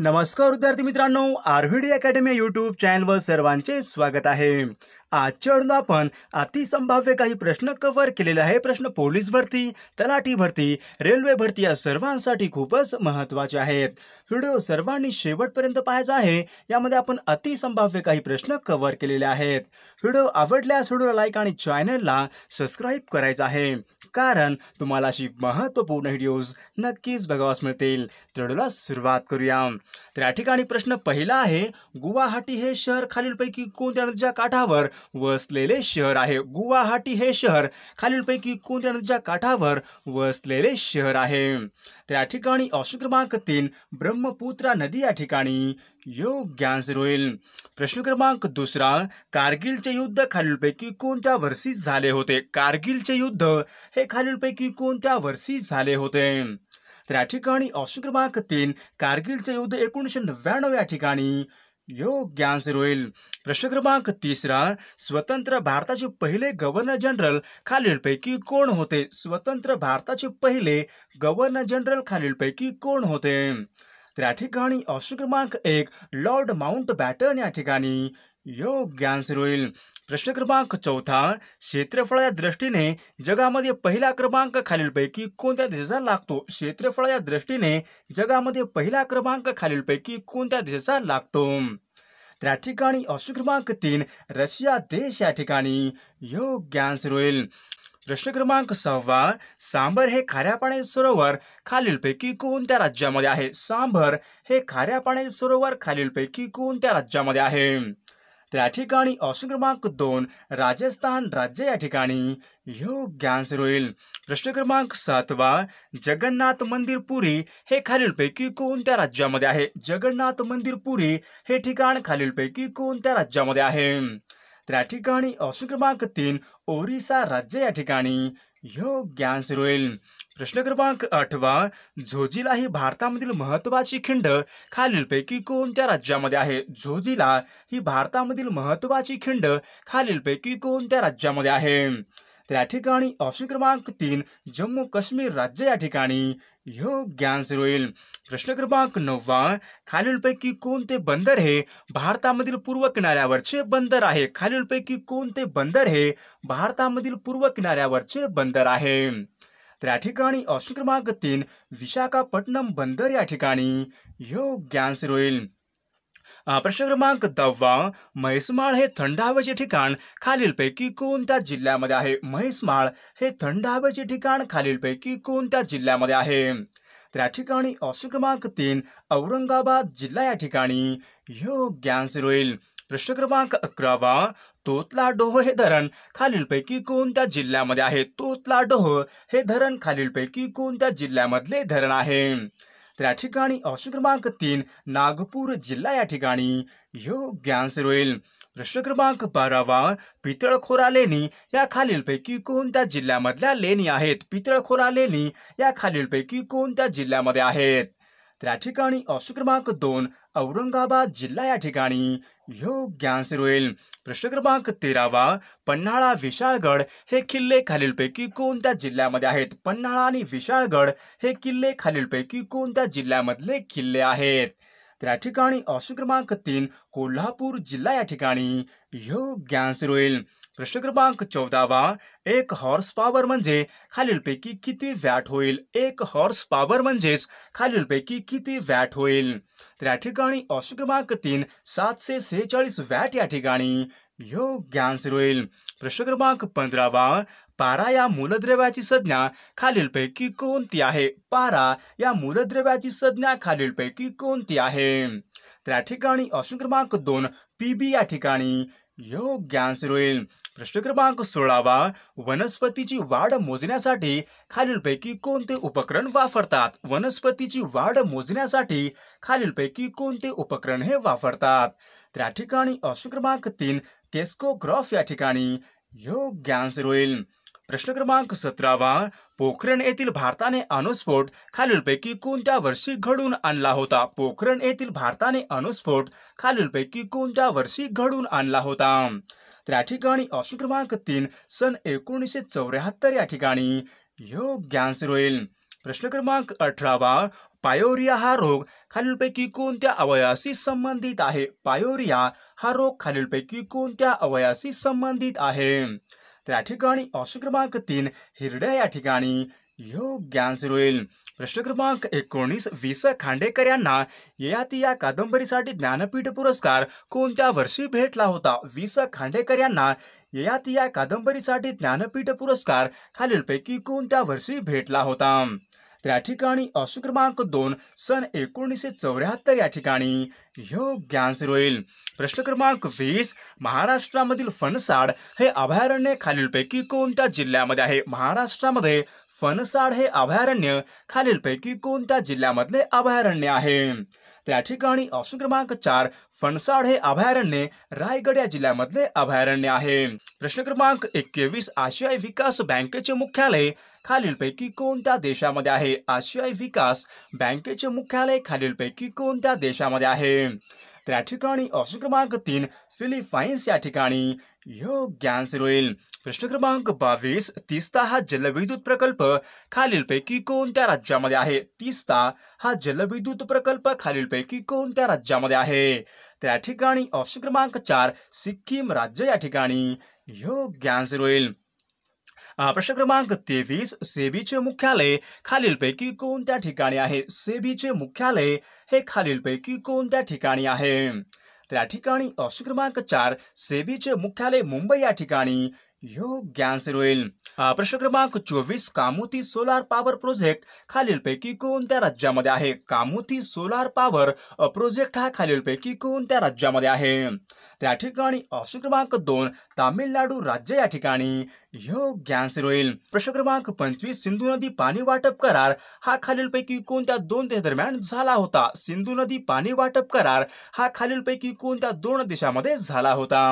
नमस्कार विद्यार्थी मित्रांनो आर व्ही डी अकॅडमी चॅनलवर सर्वांचे स्वागत आहे आजच्या आपण अतिसंभाव्य काही प्रश्न कव्हर केलेले आहे प्रश्न पोलीस भरती तलाठी भरती रेल्वे भरती या सर्वांसाठी खूपच महत्त्वाचे आहेत व्हिडिओ सर्वांनी शेवटपर्यंत पाहायचा आहे यामध्ये आपण अतिसंभाव्य काही प्रश्न कव्हर केलेले आहेत व्हिडिओ आवडल्यास व्हिडिओला लाईक आणि चॅनलला सबस्क्राईब करायचं आहे कारण तुम्हाला अशी महत्त्वपूर्ण व्हिडिओज नक्कीच बघावास मिळतील तर सुरुवात करूया तर या ठिकाणी प्रश्न पहिला आहे गुवाहाटी हे शहर खालीलपैकी कोणत्या नदीच्या काठावर वसलेले शहर आहे गुवाहाटी हे शहर खालीलपैकी कोणत्या नदीच्या काठावर वसलेले शहर आहे त्या ठिकाणी ऑप्शन क्रमांक तीन ब्रह्मपुत्रा नदी या ठिकाणी आन्सर होईल प्रश्न क्रमांक दुसरा कारगिलचे युद्ध खालीलपैकी कोणत्या वर्षी झाले होते कारगिलचे युद्ध हे खालीलपैकी कोणत्या वर्षी झाले होते त्या ठिकाणी ऑप्शन क्रमांक तीन कारगिलचे युद्ध एकोणीसशे नव्याण्णव या ठिकाणी योग्य आन्सर होईल प्रश्न क्रमांक तिसरा स्वतंत्र भारताचे पहिले गव्हर्नर जनरल खालीलपैकी कोण होते स्वतंत्र भारताचे पहिले गव्हर्नर जनरल खालीलपैकी कोण होते त्या ठिकाणी ऑप्शन क्रमांक एक लॉर्ड माउंट बॅटन या ठिकाणी योग ज्ञानशीर होईल प्रश्न क्रमांक चौथा क्षेत्रफळाच्या दृष्टीने जगामध्ये पहिला क्रमांक खालीलपैकी कोणत्या देशाचा लागतो क्षेत्रफळाच्या दृष्टीने जगामध्ये पहिला क्रमांक खालीलपैकी कोणत्या देशाचा लागतो त्या ठिकाणी ऑप्शन क्रमांक तीन रशिया देश या ठिकाणी योग ज्ञानशीर होईल प्रश्न क्रमांक सहावा सांबर हे खाऱ्या पाण्याचे सरोवर खालीलपैकी कोणत्या राज्यामध्ये आहे सांबर हे खाऱ्या पाण्याचे सरोवर खालीलपैकी कोणत्या राज्यामध्ये आहे त्या ठिकाणी ऑप्शन क्रमांक दोन राजस्थान राज्य या ठिकाणी योग्य आन्सर होईल प्रश्न क्रमांक सातवा जगन्नाथ मंदिर पुरी हे खालीलपैकी कोणत्या राज्यामध्ये आहे जगन्नाथ मंदिर पुरी हे ठिकाण खालीलपैकी कोणत्या राज्यामध्ये आहे त्या ठिकाणी ऑप्शन क्रमांक तीन ओरिसा राज्य या ठिकाणी योग गॅस रोईल प्रश्न क्रमांक आठवा झोजिला ही भारतामधील महत्वाची खिंड खालीलपैकी कोणत्या राज्यामध्ये आहे झोजिला ही भारतामधील महत्वाची खिंड खालीलपैकी कोणत्या राज्यामध्ये आहे त्या ठिकाणी ऑप्शन क्रमांक तीन जम्मू काश्मीर राज्य या ठिकाणी योग्यांश होईल प्रश्न क्रमांक नव्वा खालीलपैकी कोणते बंदर हे भारतामधील पूर्व किनाऱ्यावरचे बंदर आहे खालीलपैकी कोणते बंदर हे भारतामधील पूर्व किनाऱ्यावरचे बंदर आहे त्या ठिकाणी ऑप्शन क्रमांक तीन विशाखापट्टणम बंदर या ठिकाणी योग्यांश होईल प्रश्न क्रमांक दहावा म्हैसमाळ हे थंड हवेचे ठिकाण खालीलपैकी कोणत्या जिल्ह्यामध्ये आहे म्हैसमाळ हे थंड हवेचे ठिकाण खालीलपैकी कोणत्या जिल्ह्यामध्ये आहे तर या ठिकाणी ऑप्शन क्रमांक तीन औरंगाबाद जिल्हा या ठिकाणी योग्य आन्सर होईल प्रश्न क्रमांक अकरावा तोतला डोह हे धरण खालीलपैकी कोणत्या जिल्ह्यामध्ये आहे तोतला डोह हे धरण खालीलपैकी कोणत्या जिल्ह्यामधले धरण आहे त्या ठिकाणी ऑप्शन क्रमांक तीन नागपूर जिल्हा या ठिकाणी योग्य आन्सर होईल प्रश्न क्रमांक बारावा पितळखोरा लेणी या खालीलपैकी कोणत्या जिल्ह्यामधल्या लेणी आहेत पितळखोरा लेणी या खालीलपैकी कोणत्या जिल्ह्यामध्ये आहेत त्या ठिकाणी ऑप्शन क्रमांक दोन औरंगाबाद जिल्हा या ठिकाणी योग्य आन्सर होईल प्रश्न क्रमांक तेरावा पन्हाळा विशाळगड हे किल्ले खालीलपैकी कोणत्या जिल्ह्यामध्ये आहेत पन्हाळा आणि विशाळगड हे किल्ले खालीलपैकी कोणत्या जिल्ह्यामधले किल्ले आहेत त्या ठिकाणी ऑप्शन क्रमांक तीन कोल्हापूर जिल्हा या ठिकाणी योग्य आन्सर होईल प्रश्न क्रमांक चौदावा एक हॉर्स पॉवर म्हणजे खालीलपैकी किती वॅट होईल एक हॉर्स पॉवर म्हणजेच खालीलपैकी किती वॅट होईल तर या ठिकाणी ऑप्शन क्रमांक तीन सातशे सेहेचाळीस वॅट या ठिकाणी योग्य आन्सर होईल प्रश्न क्रमांक पंधरावा पारा या मूलद्रव्याची संज्ञा खालीलपैकी कोणती आहे पारा या मूलद्रव्याची संज्ञा खालीलपैकी कोणती आहे त्या ठिकाणी ऑप्शन क्रमांक दोन पी बी या ठिकाणी योग होईल प्रश्न क्रमांक सोळावा वनस्पतीची वाढ मोजण्यासाठी खालीलपैकी कोणते उपकरण वापरतात वनस्पतीची वाढ मोजण्यासाठी खालीलपैकी कोणते उपकरण हे वापरतात त्या ठिकाणी ऑप्शन क्रमांक तीन टेस्कोग्राफ या ठिकाणी योग्य आन्सर होईल प्रश्न क्रमांक सतरावा पोखरण येथील भारताने अणुस्फोट खालीलपैकी कोणत्या वर्षी घडून आणला होता पोखरण येथील भारताने अणुस्फोट खालीलपैकी कोणत्या वर्षी घडून आणला होता त्या ठिकाणी ऑप्शन क्रमांक तीन सन एकोणीसशे चौऱ्याहत्तर या ठिकाणी योग्य आन्सर होईल प्रश्न क्रमांक अठरावा पायोरिया हा रोग खालीलपैकी कोणत्या अवयाशी संबंधित आहे पायोरिया हा रोग खालीलपैकी कोणत्या अवयाशी संबंधित आहे त्या ठिकाणी ऑप्शन क्रमांक तीन हिरड्या या ठिकाणी योग्य आन्सर होईल प्रश्न क्रमांक एकोणीस वि स खांडेकर यांना ययाती या कादंबरीसाठी ज्ञानपीठ पुरस्कार कोणत्या वर्षी भेटला होता वि स खांडेकर यांना ययाती या कादंबरीसाठी ज्ञानपीठ पुरस्कार खालीलपैकी कोणत्या वर्षी भेटला होता तर या ठिकाणी ऑप्शन क्रमांक दोन सन एकोणीसशे चौऱ्याहत्तर या ठिकाणी योग्य आन्सर होईल प्रश्न क्रमांक वीस महाराष्ट्रामधील फणसाड हे अभयारण्य खालीलपैकी कोणत्या जिल्ह्यामध्ये आहे महाराष्ट्रामध्ये फणसाड हे अभयारण्य खालीलपैकी कोणत्या जिल्ह्यामधले अभयारण्य आहे त्या ठिकाणी ऑप्शन क्रमांक चार फणसाड हे अभयारण्य रायगड या जिल्ह्यामधले अभयारण्य आहे प्रश्न क्रमांक एकवीस आशियाई विकास बँकेचे मुख्यालय खालीलपैकी कोणत्या देशामध्ये आहे आशियाई विकास बँकेचे मुख्यालय खालीलपैकी कोणत्या देशामध्ये आहे त्या ठिकाणी ऑप्शन क्रमांक तीन फिलिपाईन्स या ठिकाणी यो आन्सर होईल प्रश्न क्रमांक बावीस तिस्ता हा जलविद्युत प्रकल्प खालीलपैकी कोणत्या राज्यामध्ये आहे तिस्ता हा जलविद्युत प्रकल्प खालीलपैकी कोणत्या राज्यामध्ये आहे त्या ठिकाणी ऑप्शन क्रमांक चार सिक्कीम राज्य या ठिकाणी यो आन्सर रोईल प्रश्न क्रमांक तेवीस सेबीचे मुख्यालय खालीलपैकी कोणत्या ठिकाणी आहे सेबीचे मुख्यालय हे खालीलपैकी कोणत्या ठिकाणी आहे त्या ठिकाणी क्रमांक चार सेबीचे मुख्यालय मुंबई या ठिकाणी ह्यो कॅन्सर होईल प्रश्न क्रमांक चोवीस कामुती सोलार पॉवर प्रोजेक्ट खालीलपैकी कोणत्या राज्यामध्ये आहे कामुती सोलार पॉवर प्रोजेक्ट हा खालीलपैकी कोणत्या राज्यामध्ये आहे त्या ठिकाणी ऑप्शन क्रमांक दोन तामिळनाडू राज्य या ठिकाणी ह्यो कॅन्सर होईल प्रश्न क्रमांक पंचवीस सिंधू नदी पाणी वाटप करार हा खालीलपैकी कोणत्या दोन देश दरम्यान झाला होता सिंधू नदी पाणी वाटप करार हा खालीलपैकी कोणत्या दोन देशामध्ये झाला होता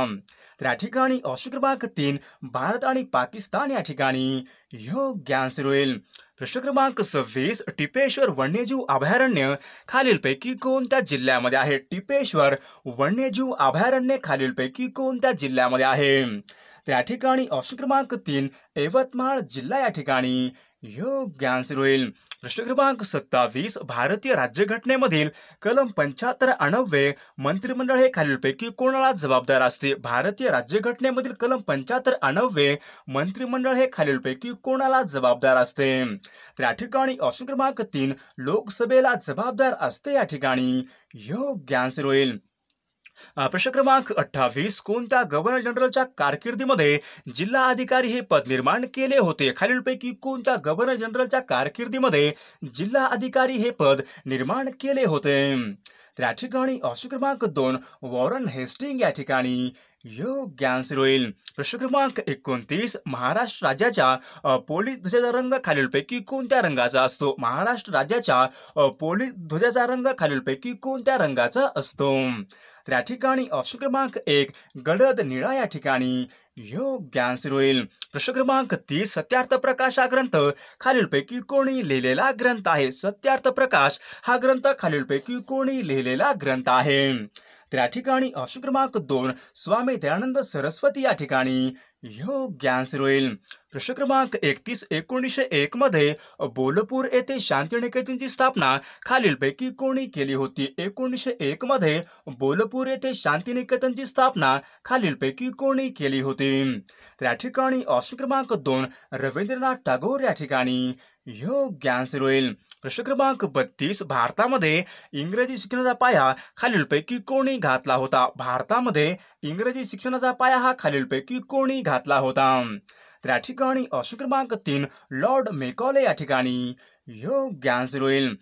त्या ठिकाणी ऑप्शन क्रमांक तीन भारत आणि पाकिस्तान या ठिकाणी योग्यांश होईल प्रश्न क्रमांक सव्वीस टिपेश्वर वन्यजीव अभयारण्य खालीलपैकी कोणत्या जिल्ह्यामध्ये आहे टिपेश्वर वन्यजीव अभयारण्य खालीलपैकी कोणत्या जिल्ह्यामध्ये आहे त्या ठिकाणी ऑप्शन क्रमांक तीन यवतमाळ जिल्हा या ठिकाणी योग्य आन्सर होईल प्रश्न क्रमांक सत्तावीस भारतीय राज्यघटनेमधील कलम पंच्याहत्तर अणव्वे मंत्रिमंडळ हे खालीलपैकी कोणाला जबाबदार असते भारतीय राज्यघटनेमधील कलम पंच्याहत्तर अणव्वे मंत्रिमंडळ हे खालीलपैकी कोणाला जबाबदार असते तर या ठिकाणी ऑप्शन क्रमांक तीन लोकसभेला जबाबदार असते या ठिकाणी योग्य आन्सर होईल प्रश्न क्रमांक अठ्ठावीस कोणत्या गव्हर्नर जनरलच्या कारकिर्दीमध्ये जिल्हा अधिकारी हे पद निर्माण केले होते खालीलपैकी कोणत्या गव्हर्नर जनरलच्या कारकिर्दीमध्ये जिल्हा अधिकारी हे पद निर्माण केले होते त्या ठिकाणी ऑप्शन क्रमांक दोन वॉरन हेस्टिंग या ठिकाणी योग्य आन्सर होईल प्रश्न क्रमांक एकोणतीस महाराष्ट्र राज्याच्या पोलीस ध्वजाचा रंग खालीलपैकी कोणत्या रंगाचा असतो महाराष्ट्र राज्याच्या पोलीस ध्वजाचा रंग खालीलपैकी कोणत्या रंगाचा असतो त्या ठिकाणी ऑप्शन क्रमांक एक गडद निळा या ठिकाणी ज्ञानशीर होईल प्रश्न क्रमांक तीस सत्यार्थ प्रकाश हा ग्रंथ खालीलपैकी कोणी लिहिलेला ग्रंथ आहे सत्यार्थ प्रकाश हा ग्रंथ खालीलपैकी कोणी लिहिलेला ग्रंथ आहे त्या ठिकाणी अशुक्रमांक दोन स्वामी दयानंद सरस्वती या ठिकाणी योग योग्यांसर होईल प्रश्न क्रमांक एकतीस एकोणीसशे एक मध्ये बोलपूर येथे शांतिनिकेतनची स्थापना खालीलपैकी कोणी केली होती एकोणीसशे एक मध्ये बोलपूर येथे शांतिनिकेतनची स्थापना खालीलपैकी कोणी केली होती त्या ठिकाणी ऑप्शन क्रमांक दोन रवींद्रनाथ टागोर या ठिकाणी योग्य आन्सर होईल प्रश्न क्रमांक बत्तीस भारतामध्ये इंग्रजी शिक्षणाचा पाया खालीलपैकी कोणी घातला होता भारतामध्ये इंग्रजी शिक्षणाचा पाया हा खालीलपैकी कोणी घातला होता तर या ठिकाणी ऑप्शन क्रमांक तीन लॉर्ड मेकॉले या ठिकाणी योग्य आन्सर होईल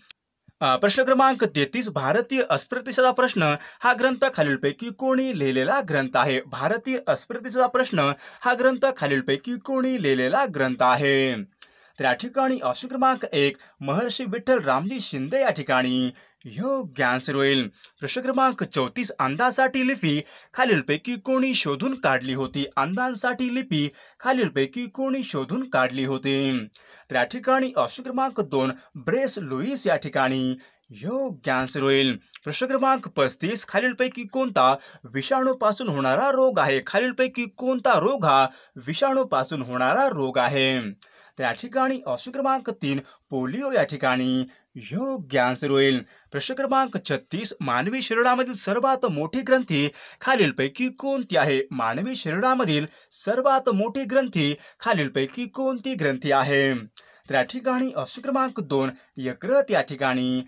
प्रश्न क्रमांक तेहतीस भारतीय अस्पृतीचा प्रश्न हा ग्रंथ खालीलपैकी कोणी लिहिलेला ग्रंथ आहे भारतीय अस्पृतीचा प्रश्न हा ग्रंथ खालीलपैकी कोणी लिहिलेला ग्रंथ आहे त्या ठिकाणी ऑप्शन क्रमांक एक महर्षी विठ्ठल रामजी शिंदे या ठिकाणी योग्य आन्सर होईल प्रश्न क्रमांक चौतीस अंधांसाठी लिपी खालीलपैकी कोणी शोधून काढली होती अंधांसाठी लिपी खालीलपैकी कोणी शोधून काढली होती त्या ठिकाणी ऑप्शन क्रमांक दोन ब्रेस लुईस या ठिकाणी योग्य आन्सर होईल प्रश्न क्रमांक पस्तीस खालीलपैकी कोणता विषाणूपासून होणारा रोग आहे खालीलपैकी कोणता रोग हा विषाणूपासून होणारा रोग आहे त्या ठिकाणी ऑप्शन क्रमांक तीन पोलिओ या ठिकाणी योग्य आन्सर होईल प्रश्न क्रमांक छत्तीस मानवी शरीरामधील सर्वात मोठी ग्रंथी खालीलपैकी कोणती आहे मानवी शरीरामधील सर्वात मोठी ग्रंथी खालीलपैकी कोणती ग्रंथी आहे त्या ठिकाणी ऑप्शन क्रमांक दोन यकृत या ठिकाणी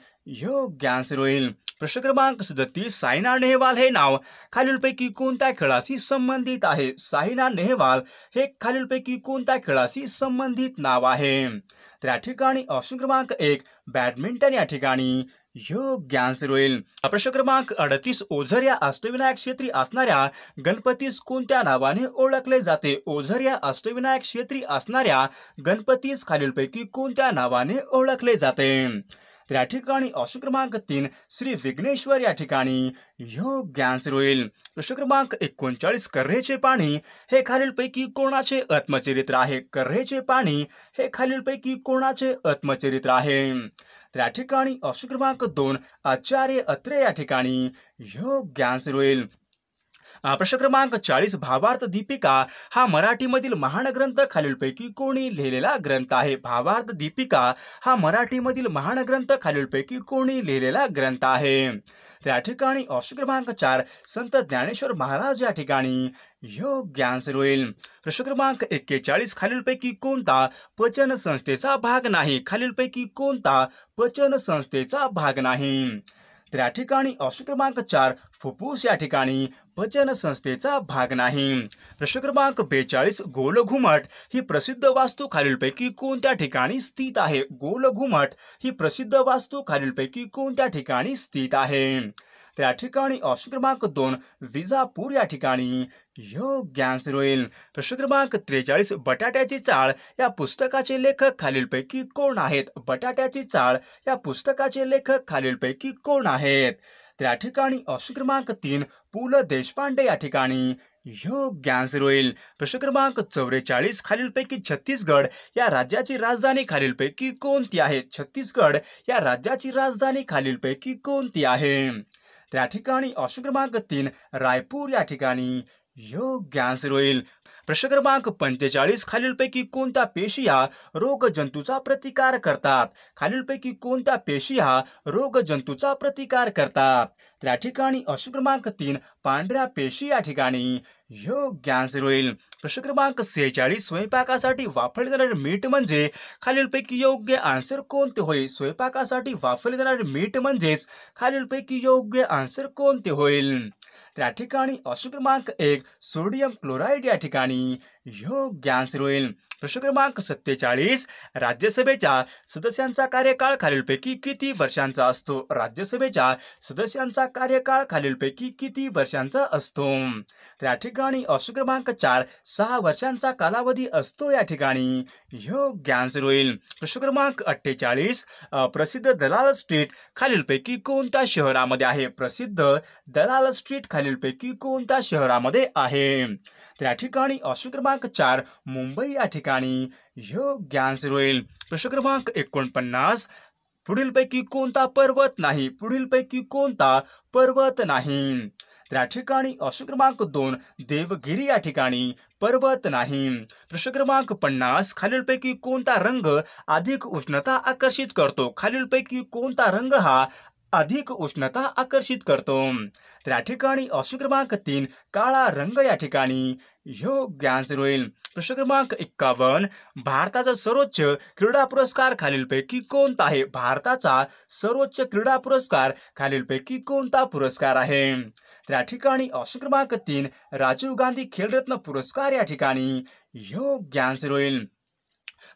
योग्य आन्सर होईल प्रश्न क्रमांक सदतीस साईना नेहवाल हे नाव खालीलपैकी कोणत्या खेळाशी संबंधित आहे साईना नेहवाल हे खालीलपैकी कोणत्या खेळाशी संबंधित नाव आहे तर या ठिकाणी ऑप्शन क्रमांक एक बॅडमिंटन या ठिकाणी योग्य आन्सर होईल प्रश्न क्रमांक अडतीस ओझर या अष्टविनायक क्षेत्री असणाऱ्या गणपतीस कोणत्या नावाने ओळखले जाते ओझर या अष्टविनायक क्षेत्री असणाऱ्या गणपतीस खालीलपैकी कोणत्या नावाने ओळखले जाते तर या ठिकाणी अशु क्रमांक तीन श्री विघ्नेश्वर या ठिकाणी योग होईल प्रश्न क्रमांक एकोणचाळीस कर्रेचे पाणी हे खालीलपैकी कोणाचे आत्मचरित्र आहे कर्रेचे पाणी हे खालीलपैकी कोणाचे आत्मचरित्र आहे त्या ठिकाणी अशु क्रमांक दोन आचार्य अत्रे या ठिकाणी योग्यांश होईल प्रश्न क्रमांक चाळीस भावार्थ दीपिका हा मराठीमधील महान ग्रंथ खालीलपैकी कोणी लिहिलेला ग्रंथ आहे भावार्थ दीपिका हा मराठीमधील महान ग्रंथ खालीलपैकी कोणी लिहिलेला ग्रंथ आहे त्या ठिकाणी ऑप्शन क्रमांक चार संत ज्ञानेश्वर महाराज या ठिकाणी योग्य आन्सर होईल प्रश्न क्रमांक एक्केचाळीस खालीलपैकी कोणता पचन संस्थेचा भाग नाही खालीलपैकी कोणता पचन संस्थेचा भाग नाही त्या ठिकाणी ऑप्शन क्रमांक चार फुफ्फुस या ठिकाणी पचन संस्थेचा भाग नाही प्रश्न क्रमांक बेचाळीस गोलघुमट ही प्रसिद्ध वास्तू खालीलपैकी कोणत्या ठिकाणी स्थित आहे गोलघुमट ही प्रसिद्ध वास्तू खालीलपैकी कोणत्या ठिकाणी स्थित आहे त्या ठिकाणी ऑप्शन क्रमांक दोन विजापूर या ठिकाणी योग्य आन्सर होईल प्रश्न क्रमांक त्रेचाळीस बटाट्याची चाळ या पुस्तकाचे लेखक खालीलपैकी कोण आहेत बटाट्याची चाळ या पुस्तकाचे लेखक खालीलपैकी कोण आहेत त्या ठिकाणी ऑप्शन क्रमांक तीन पु ल देशपांडे या ठिकाणी योग्य आन्सर होईल प्रश्न क्रमांक चौवेचाळीस खालीलपैकी छत्तीसगड या राज्याची राजधानी खालीलपैकी कोणती आहे छत्तीसगड या राज्याची राजधानी खालीलपैकी कोणती आहे त्या ठिकाणी ऑप्शन तीन रायपूर या ठिकाणी योग्य आन्सर होईल प्रश्न क्रमांक पंचेचाळीस खालीलपैकी कोणत्या पेशी रोग जंतूचा प्रतिकार करतात खालीलपैकी कोणत्या पेशी रोग जंतूचा प्रतिकार करतात त्या ठिकाणी अशुक्रमांक तीन पांढऱ्या पेशी या ठिकाणी यो गॅन्सर होईल प्रश्न क्रमांक सेहेचाळीस स्वयंपाकासाठी वापरले जाणारे मीठ म्हणजे खालीलपैकी योग्य आन्सर कोणते होईल स्वयंपाकासाठी वापरले जाणारे मीठ म्हणजेच खालीलपैकी योग्य आन्सर कोणते होईल त्या ठिकाणी ऑप्शन क्रमांक एक सोडियम क्लोराईड या ठिकाणी यो गॅन्सर होईल प्रश्न क्रमांक सत्तेचाळीस राज्यसभेच्या सदस्यांचा कार्यकाळ खालीलपैकी किती वर्षांचा असतो राज्यसभेच्या सदस्यांचा कार्यकाळ खालीलपैकी किती वर्षांचा असतो त्या ठिकाणी ठिकाणी अशु क्रमांक चार सहा वर्षांचा कालावधी असतो या ठिकाणी योग्य आन्सर होईल प्रश्न क्रमांक अठ्ठेचाळीस प्रसिद्ध दलाल स्ट्रीट खालीलपैकी कोणत्या शहरामध्ये आहे प्रसिद्ध दलाल स्ट्रीट खालीलपैकी कोणत्या शहरामध्ये आहे त्या ठिकाणी ऑप्शन क्रमांक चार मुंबई या ठिकाणी योग्य आन्सर होईल प्रश्न क्रमांक एकोणपन्नास पुढीलपैकी कोणता पर्वत नाही पुढीलपैकी कोणता पर्वत नाही त्या ठिकाणी अशु क्रमांक दोन देवगिरी या ठिकाणी पर्वत नाही प्रश्न क्रमांक पन्नास खालीलपैकी कोणता रंग अधिक उष्णता आकर्षित करतो खालीलपैकी कोणता रंग हा अधिक उष्णता आकर्षित करतो त्या ठिकाणी क्रमांक तीन काळा रंग या ठिकाणी योग्य होईल प्रश्न क्रमांक एक्कावन्न भारताचा सर्वोच्च क्रीडा पुरस्कार खालीलपैकी कोणता आहे भारताचा सर्वोच्च क्रीडा पुरस्कार खालीलपैकी कोणता पुरस्कार आहे त्या ठिकाणी अशोक क्रमांक तीन राजीव गांधी खेलरत्न पुरस्कार या ठिकाणी योग्य आन्सर होईल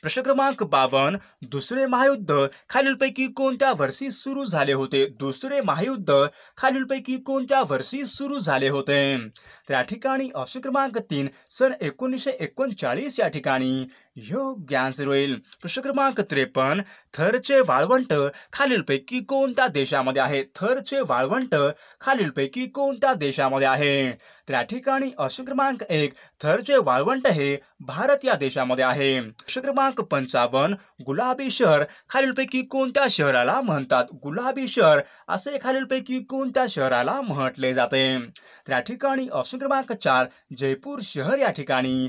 प्रश्न क्रमांक बावन दुसरे महायुद्ध खालीलपैकी कोणत्या वर्षी सुरू झाले होते दुसरे महायुद्ध खालीलपैकी कोणत्या वर्षी सुरू झाले होते त्या ठिकाणी ऑप्शन क्रमांक तीन सन एकोणीसशे एकोणचाळीस या ठिकाणी योग्य आन्सर होईल प्रश्न क्रमांक त्रेपन्न थरचे वाळवंट खालीलपैकी कोणत्या देशामध्ये आहे थरचे वाळवंट खालीलपैकी कोणत्या देशामध्ये आहे त्या ठिकाणी ऑप्शन क्रमांक एक तर जे वाळवंट हे भारत या देशामध्ये आहे क्रमांक पंचावन्न गुलाबी शहर खालीलपैकी कोणत्या शहराला म्हणतात गुलाबी शहर असे खालीलपैकी कोणत्या शहराला म्हटले जाते त्या या ठिकाणी ऑप्शन क्रमांक चार जयपूर शहर या ठिकाणी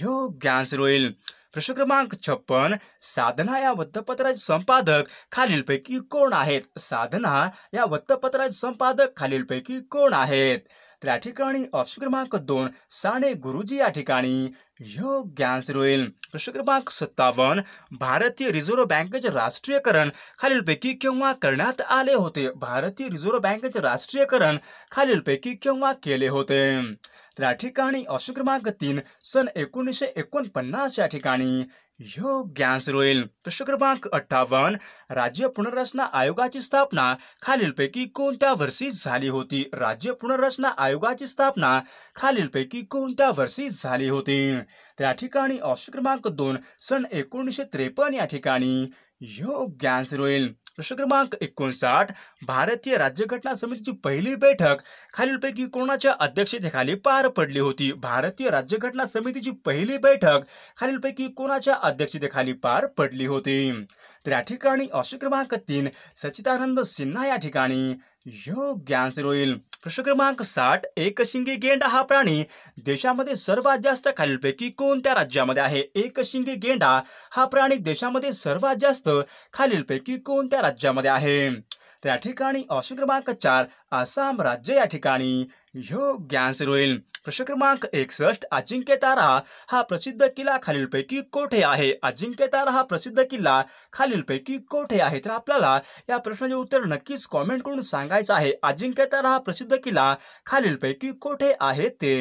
योग्य आन्सर होईल प्रश्न क्रमांक छप्पन साधना या वृत्तपत्राचे संपादक खालीलपैकी कोण आहेत साधना या वृत्तपत्राचे संपादक खालीलपैकी कोण आहेत त्या ठिकाणी ऑप्शन क्रमांक दोन साने गुरुजी या ठिकाणी योग्य आन्सर होईल प्रश्न क्रमांक सत्तावन्न भारतीय रिझर्व्ह बँकेचे राष्ट्रीयकरण खालीलपैकी केव्हा करण्यात आले होते भारतीय रिझर्व्ह बँकेचे राष्ट्रीयकरण खालीलपैकी केव्हा केले होते त्या ठिकाणी ऑप्शन क्रमांक तीन सन एकोणीसशे एकोणपन्नास या ठिकाणी ह्यो गॅस रोईल प्रश्न क्रमांक अठ्ठावन्न राज्य पुनर्रचना आयोगाची स्थापना खालीलपैकी कोणत्या वर्षी झाली होती राज्य पुनर्रचना आयोगाची स्थापना खालीलपैकी कोणत्या वर्षी झाली होती त्या ठिकाणी ऑप्शन क्रमांक दोन सन एकोणीसशे त्रेपन्न या ठिकाणी ह्यो गॅस रोईल प्रश्न क्रमांक एकोणसाठ भारतीय राज्यघटना समितीची पहिली बैठक खालीलपैकी कोणाच्या अध्यक्षतेखाली पार पडली होती भारतीय राज्यघटना समितीची पहिली बैठक खालीलपैकी कोणाच्या अध्यक्षतेखाली पार पडली होती तर या ठिकाणी ऑप्शन क्रमांक तीन सचिदानंद सिन्हा या ठिकाणी योग्य होईल प्रश्न क्रमांक साठ एकशिंगी गेंडा हा प्राणी देशामध्ये सर्वात जास्त खालीलपैकी कोणत्या राज्यामध्ये आहे एकशिंगी गेंडा हा प्राणी देशामध्ये सर्वात जास्त खालीलपैकी कोणत्या राज्यामध्ये आहे त्या ठिकाणी ऑप्शन क्रमांक चार आसाम राज्य या ठिकाणी योग आन्सर रोईल प्रश्न क्रमांक एकसष्ट अजिंक्य तारा हा प्रसिद्ध किल्ला खालीलपैकी कोठे आहे अजिंक्य तारा हा प्रसिद्ध किल्ला खालीलपैकी कोठे आहे तर आपल्याला या प्रश्नाचे उत्तर नक्कीच कॉमेंट करून सांगायचं आहे अजिंक्य तारा हा प्रसिद्ध किल्ला खालीलपैकी कोठे आहे ते